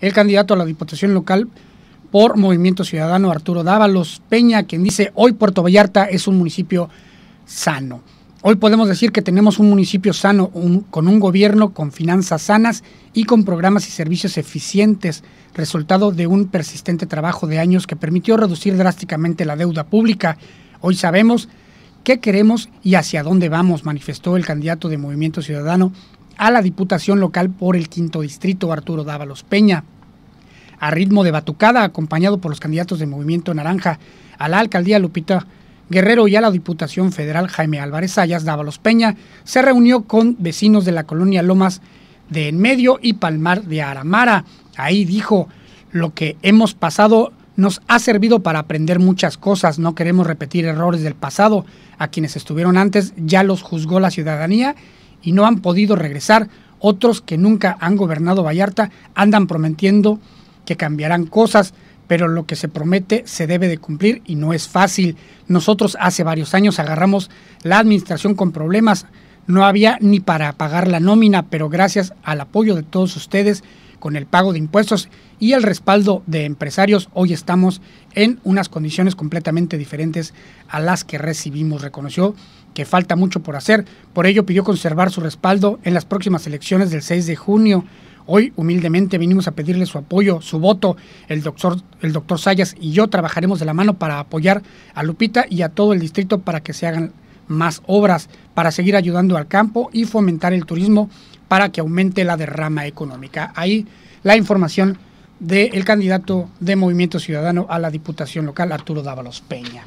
el candidato a la Diputación Local por Movimiento Ciudadano, Arturo Dávalos Peña, quien dice, hoy Puerto Vallarta es un municipio sano. Hoy podemos decir que tenemos un municipio sano, con un gobierno con finanzas sanas y con programas y servicios eficientes, resultado de un persistente trabajo de años que permitió reducir drásticamente la deuda pública. Hoy sabemos qué queremos y hacia dónde vamos, manifestó el candidato de Movimiento Ciudadano a la Diputación Local por el Quinto Distrito, Arturo Dávalos Peña. A ritmo de batucada, acompañado por los candidatos de Movimiento Naranja a la alcaldía Lupita Guerrero y a la Diputación Federal Jaime Álvarez Ayas, Dávalos Peña, se reunió con vecinos de la colonia Lomas de Enmedio y Palmar de Aramara. Ahí dijo, lo que hemos pasado nos ha servido para aprender muchas cosas, no queremos repetir errores del pasado. A quienes estuvieron antes ya los juzgó la ciudadanía y no han podido regresar. Otros que nunca han gobernado Vallarta andan prometiendo que cambiarán cosas, pero lo que se promete se debe de cumplir y no es fácil. Nosotros hace varios años agarramos la administración con problemas. No había ni para pagar la nómina, pero gracias al apoyo de todos ustedes con el pago de impuestos y el respaldo de empresarios, hoy estamos en unas condiciones completamente diferentes a las que recibimos. Reconoció que falta mucho por hacer, por ello pidió conservar su respaldo en las próximas elecciones del 6 de junio. Hoy humildemente vinimos a pedirle su apoyo, su voto. El doctor, el doctor Sayas y yo trabajaremos de la mano para apoyar a Lupita y a todo el distrito para que se hagan más obras para seguir ayudando al campo y fomentar el turismo para que aumente la derrama económica. Ahí la información del candidato de Movimiento Ciudadano a la Diputación Local, Arturo Dávalos Peña.